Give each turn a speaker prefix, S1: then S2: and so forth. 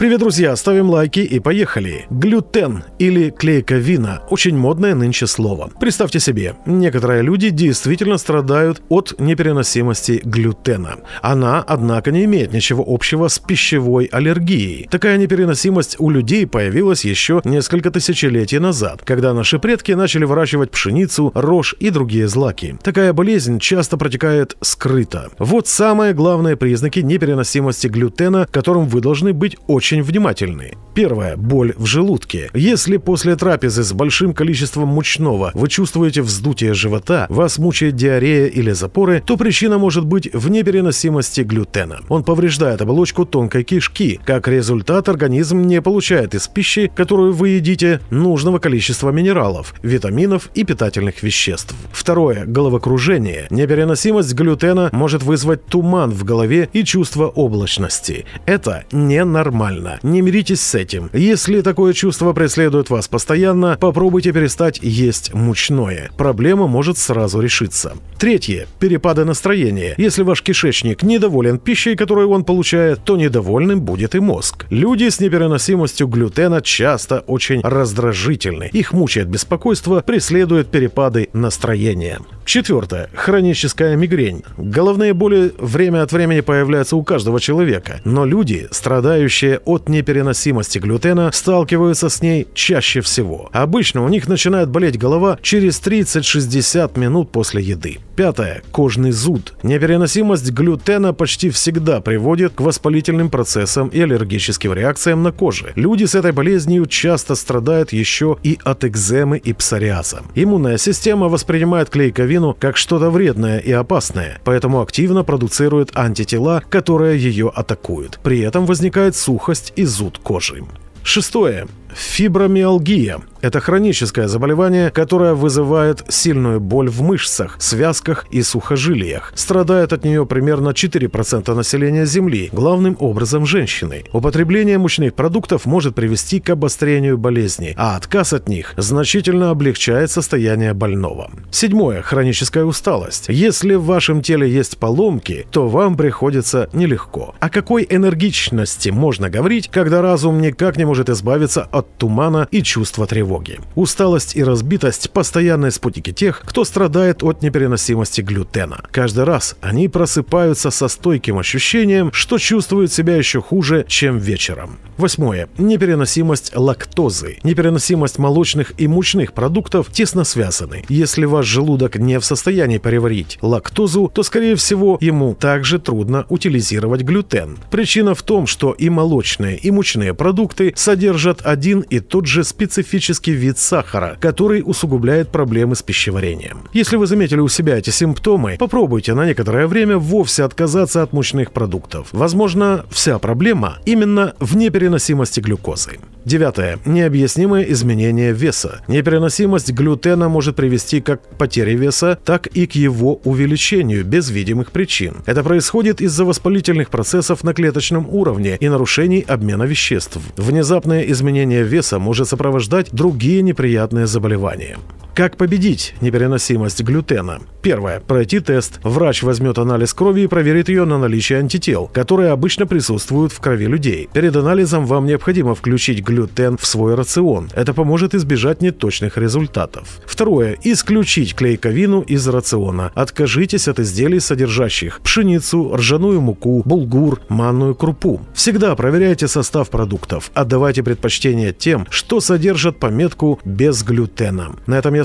S1: Привет, друзья! Ставим лайки и поехали! Глютен или клейковина – очень модное нынче слово. Представьте себе, некоторые люди действительно страдают от непереносимости глютена. Она, однако, не имеет ничего общего с пищевой аллергией. Такая непереносимость у людей появилась еще несколько тысячелетий назад, когда наши предки начали выращивать пшеницу, рожь и другие злаки. Такая болезнь часто протекает скрыто. Вот самые главные признаки непереносимости глютена, которым вы должны быть очень очень внимательны. Первое – боль в желудке. Если после трапезы с большим количеством мучного вы чувствуете вздутие живота, вас мучает диарея или запоры, то причина может быть в непереносимости глютена. Он повреждает оболочку тонкой кишки. Как результат, организм не получает из пищи, которую вы едите, нужного количества минералов, витаминов и питательных веществ. Второе – головокружение. Непереносимость глютена может вызвать туман в голове и чувство облачности. Это ненормально нормально. Не миритесь с этим. Если такое чувство преследует вас постоянно, попробуйте перестать есть мучное. Проблема может сразу решиться. Третье. Перепады настроения. Если ваш кишечник недоволен пищей, которую он получает, то недовольным будет и мозг. Люди с непереносимостью глютена часто очень раздражительны. Их мучает беспокойство, преследуют перепады настроения. Четвертое. Хроническая мигрень. Головные боли время от времени появляются у каждого человека, но люди, страдающие от непереносимости глютена сталкиваются с ней чаще всего. Обычно у них начинает болеть голова через 30-60 минут после еды. Пятое. Кожный зуд. Непереносимость глютена почти всегда приводит к воспалительным процессам и аллергическим реакциям на коже. Люди с этой болезнью часто страдают еще и от экземы и псориаза. Иммунная система воспринимает клейковину как что-то вредное и опасное, поэтому активно продуцирует антитела, которые ее атакуют. При этом возникает сухость усталость и зуд кожи. Шестое. Фибромиалгия – это хроническое заболевание, которое вызывает сильную боль в мышцах, связках и сухожилиях. Страдает от нее примерно 4% населения Земли, главным образом женщины. Употребление мучных продуктов может привести к обострению болезни, а отказ от них значительно облегчает состояние больного. Седьмое – хроническая усталость. Если в вашем теле есть поломки, то вам приходится нелегко. О какой энергичности можно говорить, когда разум никак не может избавиться от от тумана и чувства тревоги. Усталость и разбитость – постоянные спутники тех, кто страдает от непереносимости глютена. Каждый раз они просыпаются со стойким ощущением, что чувствуют себя еще хуже, чем вечером. Восьмое. Непереносимость лактозы. Непереносимость молочных и мучных продуктов тесно связаны. Если ваш желудок не в состоянии переварить лактозу, то, скорее всего, ему также трудно утилизировать глютен. Причина в том, что и молочные, и мучные продукты содержат один один и тот же специфический вид сахара, который усугубляет проблемы с пищеварением. Если вы заметили у себя эти симптомы, попробуйте на некоторое время вовсе отказаться от мучных продуктов. Возможно, вся проблема именно в непереносимости глюкозы. Девятое. Необъяснимые изменения веса. Непереносимость глютена может привести как к потере веса, так и к его увеличению без видимых причин. Это происходит из-за воспалительных процессов на клеточном уровне и нарушений обмена веществ. Внезапное изменение веса может сопровождать другие неприятные заболевания. Как победить непереносимость глютена? Первое. Пройти тест. Врач возьмет анализ крови и проверит ее на наличие антител, которые обычно присутствуют в крови людей. Перед анализом вам необходимо включить глютен в свой рацион. Это поможет избежать неточных результатов. Второе. Исключить клейковину из рациона. Откажитесь от изделий, содержащих пшеницу, ржаную муку, булгур, манную крупу. Всегда проверяйте состав продуктов. Отдавайте предпочтение тем, что содержат пометку «без глютена». На этом я